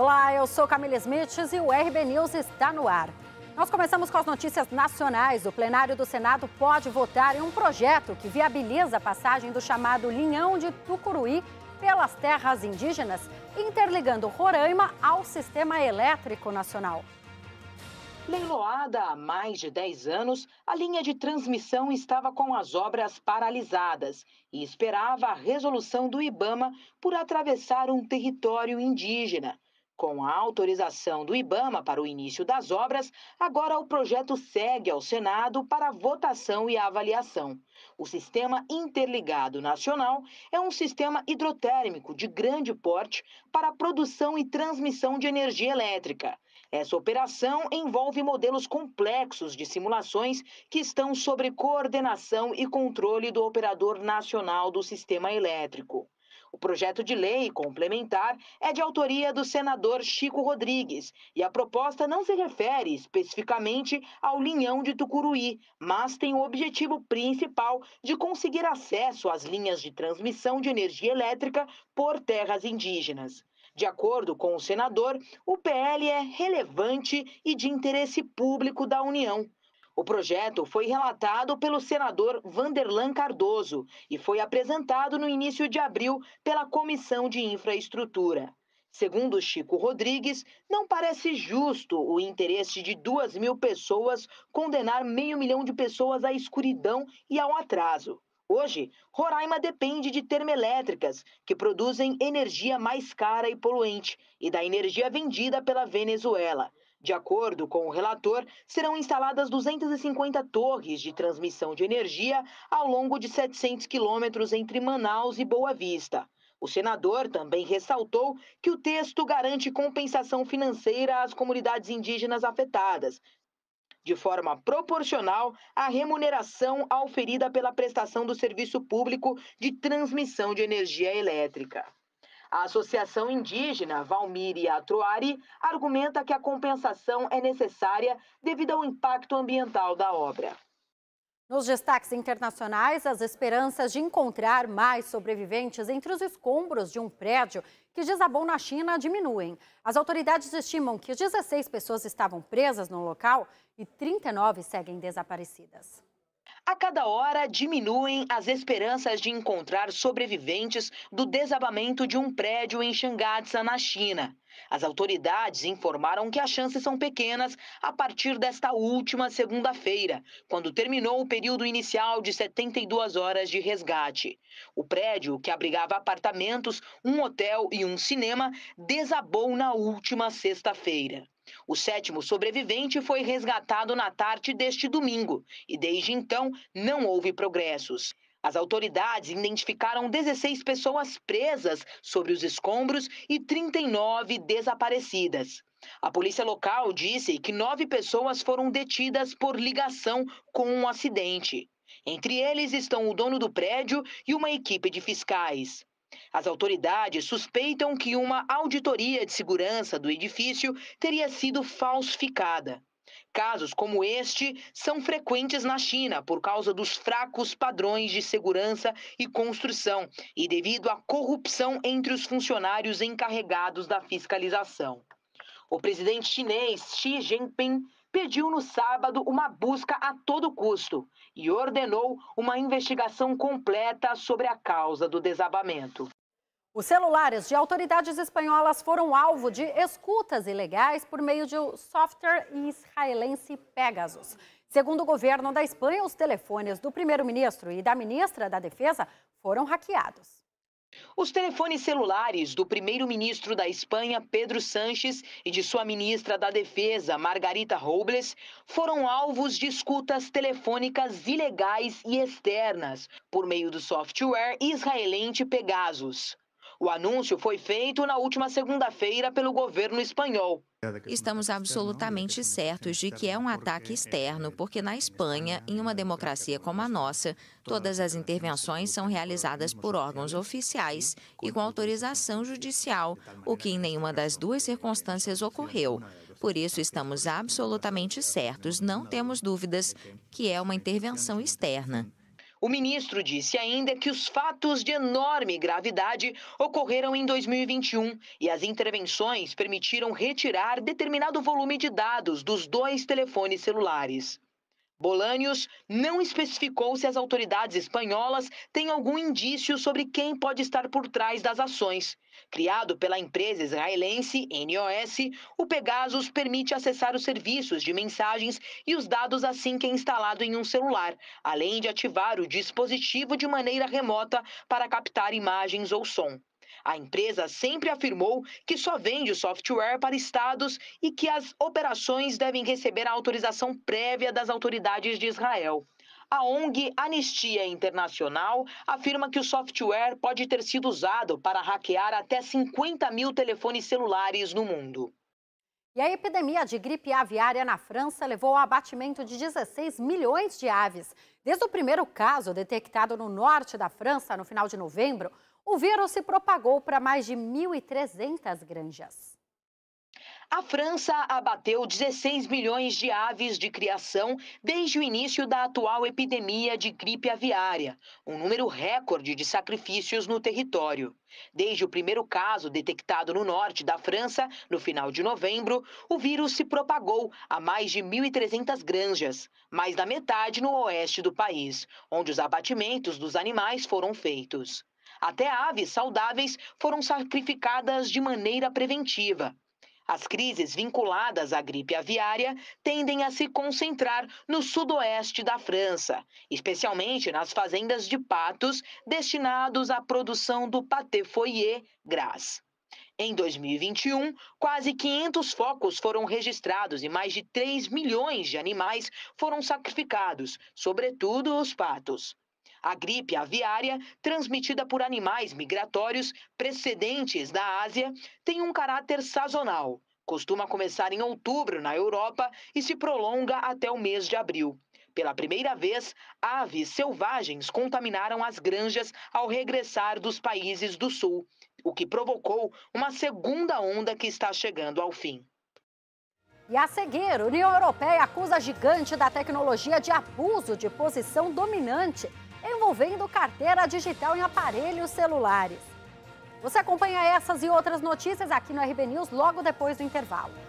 Olá, eu sou Camila Smiths e o RB News está no ar. Nós começamos com as notícias nacionais. O plenário do Senado pode votar em um projeto que viabiliza a passagem do chamado Linhão de Tucuruí pelas terras indígenas, interligando Roraima ao sistema elétrico nacional. Leiloada há mais de 10 anos, a linha de transmissão estava com as obras paralisadas e esperava a resolução do Ibama por atravessar um território indígena. Com a autorização do IBAMA para o início das obras, agora o projeto segue ao Senado para votação e avaliação. O Sistema Interligado Nacional é um sistema hidrotérmico de grande porte para produção e transmissão de energia elétrica. Essa operação envolve modelos complexos de simulações que estão sobre coordenação e controle do operador nacional do sistema elétrico. O projeto de lei complementar é de autoria do senador Chico Rodrigues e a proposta não se refere especificamente ao linhão de Tucuruí, mas tem o objetivo principal de conseguir acesso às linhas de transmissão de energia elétrica por terras indígenas. De acordo com o senador, o PL é relevante e de interesse público da União. O projeto foi relatado pelo senador Vanderlan Cardoso e foi apresentado no início de abril pela Comissão de Infraestrutura. Segundo Chico Rodrigues, não parece justo o interesse de duas mil pessoas condenar meio milhão de pessoas à escuridão e ao atraso. Hoje, Roraima depende de termoelétricas, que produzem energia mais cara e poluente, e da energia vendida pela Venezuela. De acordo com o relator, serão instaladas 250 torres de transmissão de energia ao longo de 700 quilômetros entre Manaus e Boa Vista. O senador também ressaltou que o texto garante compensação financeira às comunidades indígenas afetadas, de forma proporcional à remuneração auferida pela prestação do serviço público de transmissão de energia elétrica. A Associação Indígena Valmiri Atruari argumenta que a compensação é necessária devido ao impacto ambiental da obra. Nos destaques internacionais, as esperanças de encontrar mais sobreviventes entre os escombros de um prédio que desabou na China diminuem. As autoridades estimam que 16 pessoas estavam presas no local e 39 seguem desaparecidas. A cada hora diminuem as esperanças de encontrar sobreviventes do desabamento de um prédio em Xangatsa, na China. As autoridades informaram que as chances são pequenas a partir desta última segunda-feira, quando terminou o período inicial de 72 horas de resgate. O prédio, que abrigava apartamentos, um hotel e um cinema, desabou na última sexta-feira. O sétimo sobrevivente foi resgatado na tarde deste domingo e desde então não houve progressos. As autoridades identificaram 16 pessoas presas sobre os escombros e 39 desaparecidas. A polícia local disse que nove pessoas foram detidas por ligação com um acidente. Entre eles estão o dono do prédio e uma equipe de fiscais. As autoridades suspeitam que uma auditoria de segurança do edifício teria sido falsificada. Casos como este são frequentes na China por causa dos fracos padrões de segurança e construção e devido à corrupção entre os funcionários encarregados da fiscalização. O presidente chinês Xi Jinping pediu no sábado uma busca a todo custo e ordenou uma investigação completa sobre a causa do desabamento. Os celulares de autoridades espanholas foram alvo de escutas ilegais por meio de um software israelense Pegasus. Segundo o governo da Espanha, os telefones do primeiro-ministro e da ministra da Defesa foram hackeados. Os telefones celulares do primeiro-ministro da Espanha, Pedro Sanches, e de sua ministra da Defesa, Margarita Robles, foram alvos de escutas telefônicas ilegais e externas, por meio do software israelense Pegasus. O anúncio foi feito na última segunda-feira pelo governo espanhol. Estamos absolutamente certos de que é um ataque externo, porque na Espanha, em uma democracia como a nossa, todas as intervenções são realizadas por órgãos oficiais e com autorização judicial, o que em nenhuma das duas circunstâncias ocorreu. Por isso, estamos absolutamente certos, não temos dúvidas, que é uma intervenção externa. O ministro disse ainda que os fatos de enorme gravidade ocorreram em 2021 e as intervenções permitiram retirar determinado volume de dados dos dois telefones celulares. Bolanios não especificou se as autoridades espanholas têm algum indício sobre quem pode estar por trás das ações. Criado pela empresa israelense NOS, o Pegasus permite acessar os serviços de mensagens e os dados assim que é instalado em um celular, além de ativar o dispositivo de maneira remota para captar imagens ou som. A empresa sempre afirmou que só vende software para estados e que as operações devem receber a autorização prévia das autoridades de Israel. A ONG Anistia Internacional afirma que o software pode ter sido usado para hackear até 50 mil telefones celulares no mundo. E a epidemia de gripe aviária na França levou ao abatimento de 16 milhões de aves. Desde o primeiro caso detectado no norte da França no final de novembro, o vírus se propagou para mais de 1.300 granjas. A França abateu 16 milhões de aves de criação desde o início da atual epidemia de gripe aviária, um número recorde de sacrifícios no território. Desde o primeiro caso detectado no norte da França, no final de novembro, o vírus se propagou a mais de 1.300 granjas, mais da metade no oeste do país, onde os abatimentos dos animais foram feitos. Até aves saudáveis foram sacrificadas de maneira preventiva. As crises vinculadas à gripe aviária tendem a se concentrar no sudoeste da França, especialmente nas fazendas de patos destinados à produção do pâté foyer gras. Em 2021, quase 500 focos foram registrados e mais de 3 milhões de animais foram sacrificados, sobretudo os patos. A gripe aviária, transmitida por animais migratórios precedentes da Ásia, tem um caráter sazonal. Costuma começar em outubro na Europa e se prolonga até o mês de abril. Pela primeira vez, aves selvagens contaminaram as granjas ao regressar dos países do sul, o que provocou uma segunda onda que está chegando ao fim. E a seguir, União Europeia acusa gigante da tecnologia de abuso de posição dominante envolvendo carteira digital em aparelhos celulares. Você acompanha essas e outras notícias aqui no RB News logo depois do intervalo.